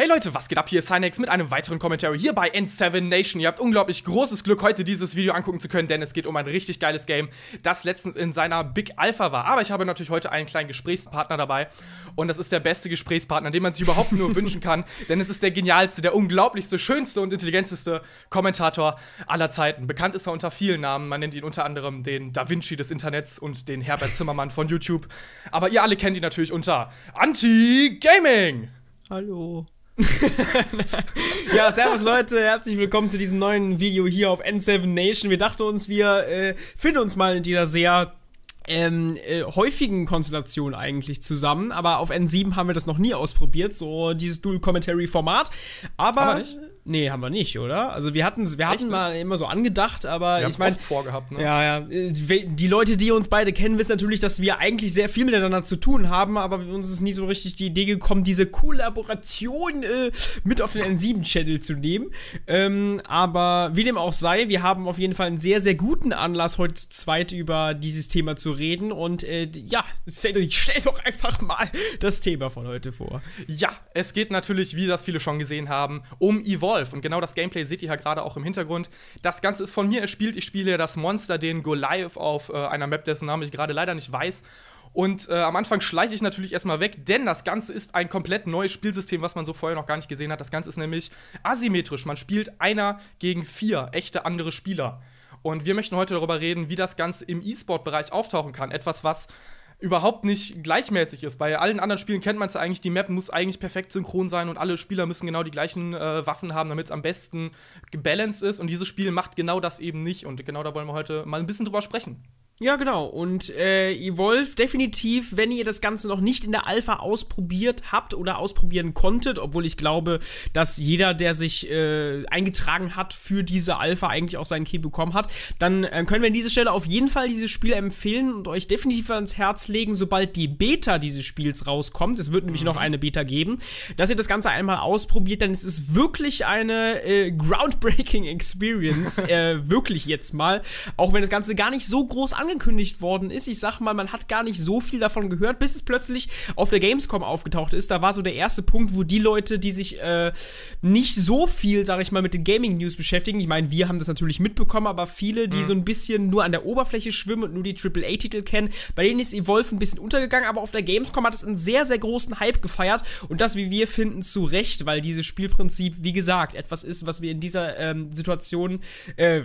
Hey Leute, was geht ab? Hier ist Sinex mit einem weiteren Kommentar hier bei N7 Nation. Ihr habt unglaublich großes Glück, heute dieses Video angucken zu können, denn es geht um ein richtig geiles Game, das letztens in seiner Big Alpha war. Aber ich habe natürlich heute einen kleinen Gesprächspartner dabei und das ist der beste Gesprächspartner, den man sich überhaupt nur wünschen kann, denn es ist der genialste, der unglaublichste, schönste und intelligenteste Kommentator aller Zeiten. Bekannt ist er unter vielen Namen, man nennt ihn unter anderem den Da Vinci des Internets und den Herbert Zimmermann von YouTube. Aber ihr alle kennt ihn natürlich unter Anti-Gaming. Hallo. ja, servus Leute, herzlich willkommen zu diesem neuen Video hier auf N7 Nation. Wir dachten uns, wir äh, finden uns mal in dieser sehr ähm, äh, häufigen Konstellation eigentlich zusammen, aber auf N7 haben wir das noch nie ausprobiert, so dieses Dual Commentary Format. Aber, aber Nee, haben wir nicht, oder? Also wir hatten wir hatten mal immer so angedacht, aber wir ich meine vorgehabt, ne? Ja, ja, äh, die Leute, die uns beide kennen, wissen natürlich, dass wir eigentlich sehr viel miteinander zu tun haben, aber uns ist nie so richtig die Idee gekommen, diese Kollaboration äh, mit auf den N7 Channel zu nehmen. Ähm, aber wie dem auch sei, wir haben auf jeden Fall einen sehr sehr guten Anlass heute zu zweit über dieses Thema zu reden und äh, ja, Cedric, stell doch einfach mal das Thema von heute vor. Ja, es geht natürlich, wie das viele schon gesehen haben, um Evolve Wolf. Und genau das Gameplay seht ihr ja gerade auch im Hintergrund. Das Ganze ist von mir erspielt. Ich spiele ja das Monster, den Goliath, auf äh, einer Map, dessen Name ich gerade leider nicht weiß. Und äh, am Anfang schleiche ich natürlich erstmal weg, denn das Ganze ist ein komplett neues Spielsystem, was man so vorher noch gar nicht gesehen hat. Das Ganze ist nämlich asymmetrisch. Man spielt einer gegen vier echte andere Spieler. Und wir möchten heute darüber reden, wie das Ganze im E-Sport-Bereich auftauchen kann. Etwas, was überhaupt nicht gleichmäßig ist. Bei allen anderen Spielen kennt man es ja eigentlich, die Map muss eigentlich perfekt synchron sein und alle Spieler müssen genau die gleichen äh, Waffen haben, damit es am besten gebalanced ist. Und dieses Spiel macht genau das eben nicht. Und genau da wollen wir heute mal ein bisschen drüber sprechen. Ja, genau. Und äh, Evolve definitiv, wenn ihr das Ganze noch nicht in der Alpha ausprobiert habt oder ausprobieren konntet, obwohl ich glaube, dass jeder, der sich äh, eingetragen hat für diese Alpha, eigentlich auch seinen Key bekommen hat, dann äh, können wir an dieser Stelle auf jeden Fall dieses Spiel empfehlen und euch definitiv ans Herz legen, sobald die Beta dieses Spiels rauskommt. Es wird nämlich mhm. noch eine Beta geben, dass ihr das Ganze einmal ausprobiert, denn es ist wirklich eine äh, groundbreaking Experience, äh, wirklich jetzt mal, auch wenn das Ganze gar nicht so groß angeht angekündigt worden ist. Ich sag mal, man hat gar nicht so viel davon gehört, bis es plötzlich auf der Gamescom aufgetaucht ist. Da war so der erste Punkt, wo die Leute, die sich äh, nicht so viel, sag ich mal, mit den Gaming-News beschäftigen, ich meine, wir haben das natürlich mitbekommen, aber viele, die mhm. so ein bisschen nur an der Oberfläche schwimmen und nur die AAA-Titel kennen, bei denen ist Evolve ein bisschen untergegangen, aber auf der Gamescom hat es einen sehr, sehr großen Hype gefeiert und das, wie wir finden, zu Recht, weil dieses Spielprinzip, wie gesagt, etwas ist, was wir in dieser ähm, Situation, äh,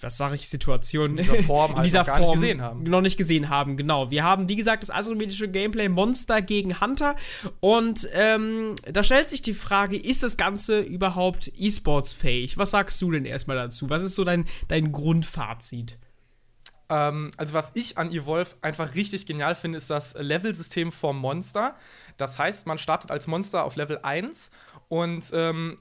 was sage ich, Situation, in dieser Form, in halt dieser Form gesehen ähm, haben. Noch nicht gesehen haben, genau. Wir haben, wie gesagt, das asymmetrische Gameplay Monster gegen Hunter. Und ähm, da stellt sich die Frage, ist das Ganze überhaupt e fähig? Was sagst du denn erstmal dazu? Was ist so dein, dein Grundfazit? Ähm, also, was ich an Evolve einfach richtig genial finde, ist das Level-System vom Monster. Das heißt, man startet als Monster auf Level 1 und ähm,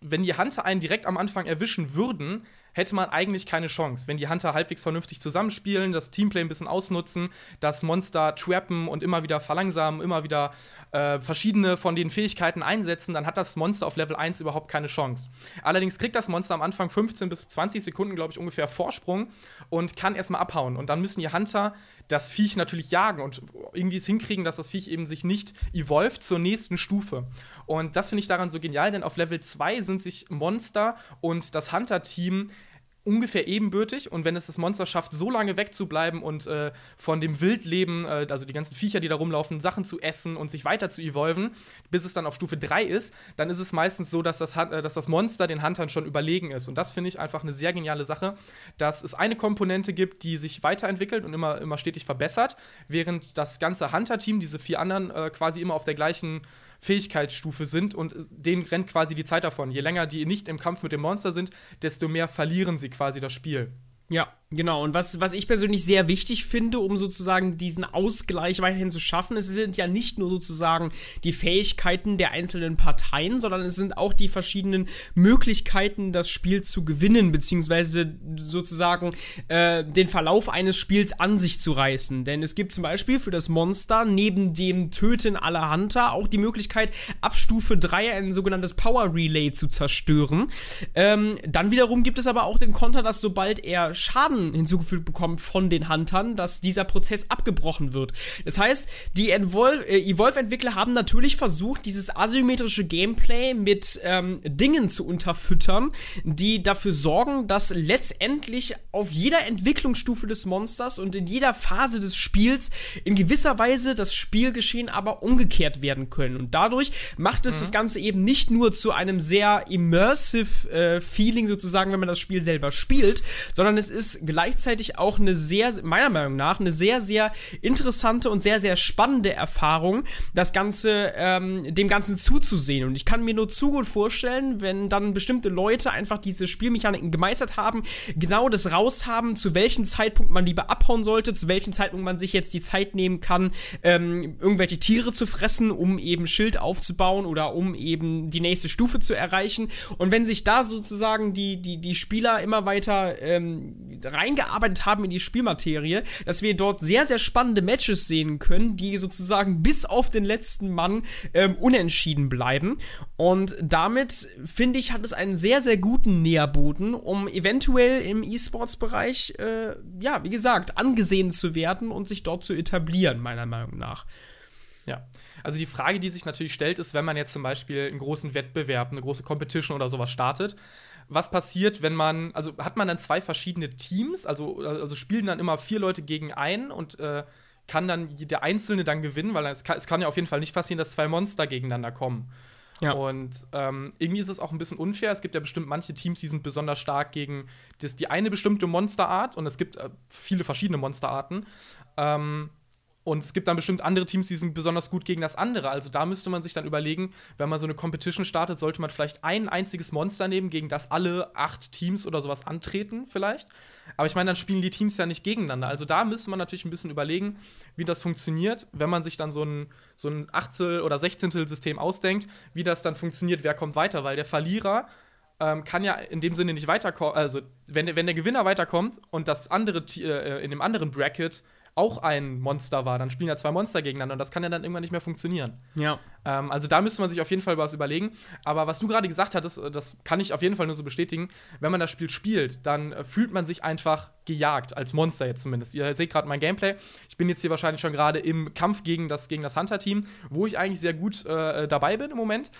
wenn die Hunter einen direkt am Anfang erwischen würden, hätte man eigentlich keine Chance. Wenn die Hunter halbwegs vernünftig zusammenspielen, das Teamplay ein bisschen ausnutzen, das Monster trappen und immer wieder verlangsamen, immer wieder äh, verschiedene von den Fähigkeiten einsetzen, dann hat das Monster auf Level 1 überhaupt keine Chance. Allerdings kriegt das Monster am Anfang 15 bis 20 Sekunden, glaube ich, ungefähr Vorsprung und kann erstmal abhauen. Und dann müssen die Hunter das Viech natürlich jagen und irgendwie es hinkriegen, dass das Viech eben sich nicht evolvt zur nächsten Stufe. Und das finde ich daran so genial, denn auf Level 2 sind sich Monster und das Hunter-Team ungefähr ebenbürtig und wenn es das Monster schafft, so lange wegzubleiben und äh, von dem Wildleben, äh, also die ganzen Viecher, die da rumlaufen, Sachen zu essen und sich weiter zu evolven, bis es dann auf Stufe 3 ist, dann ist es meistens so, dass das, äh, dass das Monster den Huntern schon überlegen ist. Und das finde ich einfach eine sehr geniale Sache, dass es eine Komponente gibt, die sich weiterentwickelt und immer, immer stetig verbessert, während das ganze Hunter-Team, diese vier anderen, äh, quasi immer auf der gleichen Fähigkeitsstufe sind und äh, denen rennt quasi die Zeit davon. Je länger die nicht im Kampf mit dem Monster sind, desto mehr verlieren sie quasi das Spiel. Ja, Genau, und was, was ich persönlich sehr wichtig finde, um sozusagen diesen Ausgleich weiterhin zu schaffen, es sind ja nicht nur sozusagen die Fähigkeiten der einzelnen Parteien, sondern es sind auch die verschiedenen Möglichkeiten, das Spiel zu gewinnen, beziehungsweise sozusagen äh, den Verlauf eines Spiels an sich zu reißen. Denn es gibt zum Beispiel für das Monster neben dem Töten aller Hunter auch die Möglichkeit, ab Stufe 3 ein sogenanntes Power Relay zu zerstören. Ähm, dann wiederum gibt es aber auch den Konter, dass sobald er Schaden Schaden hinzugefügt bekommen von den Huntern, dass dieser Prozess abgebrochen wird. Das heißt, die äh, Evolve-Entwickler haben natürlich versucht, dieses asymmetrische Gameplay mit ähm, Dingen zu unterfüttern, die dafür sorgen, dass letztendlich auf jeder Entwicklungsstufe des Monsters und in jeder Phase des Spiels in gewisser Weise das Spielgeschehen aber umgekehrt werden können. Und dadurch macht es mhm. das Ganze eben nicht nur zu einem sehr immersive äh, Feeling sozusagen, wenn man das Spiel selber spielt, sondern es ist gleichzeitig auch eine sehr, meiner Meinung nach, eine sehr, sehr interessante und sehr, sehr spannende Erfahrung, das Ganze, ähm, dem Ganzen zuzusehen. Und ich kann mir nur zu gut vorstellen, wenn dann bestimmte Leute einfach diese Spielmechaniken gemeistert haben, genau das raus haben, zu welchem Zeitpunkt man lieber abhauen sollte, zu welchem Zeitpunkt man sich jetzt die Zeit nehmen kann, ähm, irgendwelche Tiere zu fressen, um eben Schild aufzubauen oder um eben die nächste Stufe zu erreichen. Und wenn sich da sozusagen die, die, die Spieler immer weiter ähm, reingearbeitet haben in die Spielmaterie, dass wir dort sehr, sehr spannende Matches sehen können, die sozusagen bis auf den letzten Mann ähm, unentschieden bleiben. Und damit, finde ich, hat es einen sehr, sehr guten Nährboden, um eventuell im E-Sports-Bereich, äh, ja, wie gesagt, angesehen zu werden und sich dort zu etablieren, meiner Meinung nach. Ja. Also die Frage, die sich natürlich stellt, ist, wenn man jetzt zum Beispiel einen großen Wettbewerb, eine große Competition oder sowas startet, was passiert, wenn man, also hat man dann zwei verschiedene Teams, also, also spielen dann immer vier Leute gegen einen und äh, kann dann der Einzelne dann gewinnen, weil es kann, es kann ja auf jeden Fall nicht passieren, dass zwei Monster gegeneinander kommen. Ja. Und ähm, irgendwie ist es auch ein bisschen unfair. Es gibt ja bestimmt manche Teams, die sind besonders stark gegen das, die eine bestimmte Monsterart und es gibt äh, viele verschiedene Monsterarten. Ähm, und es gibt dann bestimmt andere Teams, die sind besonders gut gegen das andere. Also da müsste man sich dann überlegen, wenn man so eine Competition startet, sollte man vielleicht ein einziges Monster nehmen, gegen das alle acht Teams oder sowas antreten, vielleicht. Aber ich meine, dann spielen die Teams ja nicht gegeneinander. Also da müsste man natürlich ein bisschen überlegen, wie das funktioniert, wenn man sich dann so ein, so ein Achtel- oder Sechzehntel-System ausdenkt, wie das dann funktioniert, wer kommt weiter, weil der Verlierer ähm, kann ja in dem Sinne nicht weiterkommen. Also, wenn, wenn der Gewinner weiterkommt und das andere äh, äh, in dem anderen Bracket auch ein Monster war, dann spielen ja zwei Monster gegeneinander und das kann ja dann irgendwann nicht mehr funktionieren. Ja. Ähm, also da müsste man sich auf jeden Fall was überlegen. Aber was du gerade gesagt hattest, äh, das kann ich auf jeden Fall nur so bestätigen, wenn man das Spiel spielt, dann äh, fühlt man sich einfach gejagt, als Monster jetzt zumindest. Ihr seht gerade mein Gameplay. Ich bin jetzt hier wahrscheinlich schon gerade im Kampf gegen das, gegen das Hunter-Team, wo ich eigentlich sehr gut äh, äh dabei bin im Moment.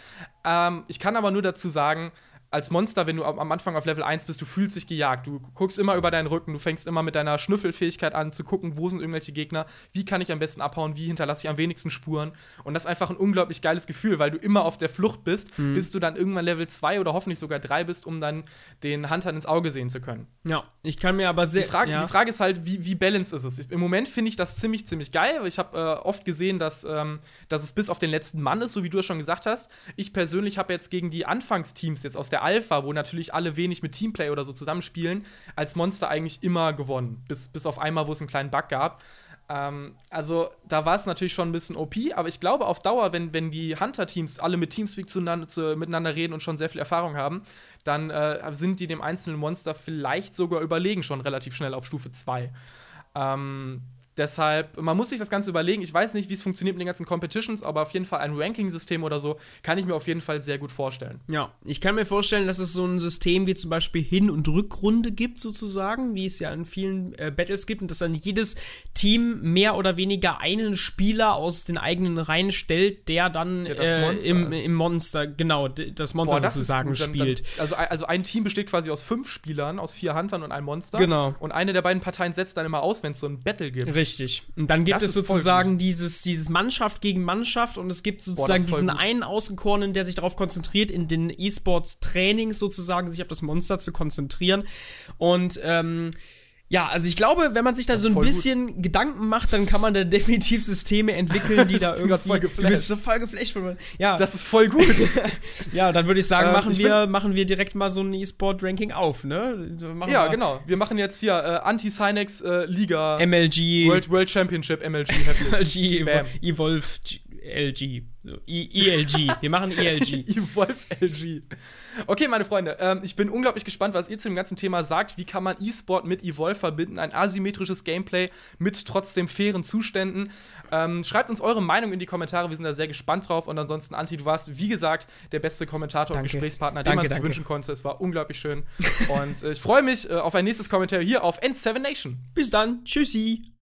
Ähm, ich kann aber nur dazu sagen, als Monster, wenn du am Anfang auf Level 1 bist, du fühlst dich gejagt. Du guckst immer über deinen Rücken, du fängst immer mit deiner Schnüffelfähigkeit an zu gucken, wo sind irgendwelche Gegner, wie kann ich am besten abhauen, wie hinterlasse ich am wenigsten Spuren. Und das ist einfach ein unglaublich geiles Gefühl, weil du immer auf der Flucht bist, mhm. bis du dann irgendwann Level 2 oder hoffentlich sogar 3 bist, um dann den Hunter ins Auge sehen zu können. Ja, ich kann mir aber sehr. Die Frage, ja. die Frage ist halt, wie, wie balanced ist es? Im Moment finde ich das ziemlich, ziemlich geil. Ich habe äh, oft gesehen, dass, ähm, dass es bis auf den letzten Mann ist, so wie du es schon gesagt hast. Ich persönlich habe jetzt gegen die Anfangsteams jetzt aus der der Alpha, wo natürlich alle wenig mit Teamplay oder so zusammenspielen, als Monster eigentlich immer gewonnen. Bis, bis auf einmal, wo es einen kleinen Bug gab. Ähm, also da war es natürlich schon ein bisschen OP, aber ich glaube auf Dauer, wenn, wenn die Hunter-Teams alle mit Teamspeak zueinander, zu, miteinander reden und schon sehr viel Erfahrung haben, dann äh, sind die dem einzelnen Monster vielleicht sogar überlegen schon relativ schnell auf Stufe 2. Ähm, Deshalb, man muss sich das Ganze überlegen. Ich weiß nicht, wie es funktioniert mit den ganzen Competitions, aber auf jeden Fall ein Ranking-System oder so kann ich mir auf jeden Fall sehr gut vorstellen. Ja, ich kann mir vorstellen, dass es so ein System wie zum Beispiel Hin- und Rückrunde gibt, sozusagen, wie es ja in vielen äh, Battles gibt und dass dann jedes Team mehr oder weniger einen Spieler aus den eigenen Reihen stellt, der dann der äh, Monster äh, im, im, Monster, genau, das Monster Boah, das sozusagen dann, spielt. Dann, also, also ein Team besteht quasi aus fünf Spielern, aus vier Huntern und einem Monster. Genau. Und eine der beiden Parteien setzt dann immer aus, wenn es so ein Battle gibt. Richtig. Richtig. Und dann gibt das es sozusagen dieses, dieses Mannschaft gegen Mannschaft und es gibt sozusagen Boah, diesen einen Außenkornen, der sich darauf konzentriert, in den E-Sports-Trainings sozusagen sich auf das Monster zu konzentrieren. Und ähm, ja, also ich glaube, wenn man sich da so ein bisschen gut. Gedanken macht, dann kann man da definitiv Systeme entwickeln, die da irgendwie. Voll geflasht. Du bist so voll geflasht von Ja. Das ist voll gut. ja, dann würde ich sagen, äh, machen, ich wir, machen wir direkt mal so ein E-Sport-Ranking auf, ne? Machen ja, genau. Wir machen jetzt hier äh, anti synex äh, Liga. MLG. World, World Championship, MLG. MLG, Evolve, LG. So, e ELG. Wir machen ELG. Evolve LG. Okay, meine Freunde, ähm, ich bin unglaublich gespannt, was ihr zu dem ganzen Thema sagt. Wie kann man E-Sport mit Evolve verbinden? Ein asymmetrisches Gameplay mit trotzdem fairen Zuständen. Ähm, schreibt uns eure Meinung in die Kommentare. Wir sind da sehr gespannt drauf. Und ansonsten, Anti, du warst, wie gesagt, der beste Kommentator danke. und Gesprächspartner, den danke, man sich danke. wünschen konnte. Es war unglaublich schön. und äh, ich freue mich äh, auf ein nächstes Kommentar hier auf n 7 Nation. Bis dann. Tschüssi.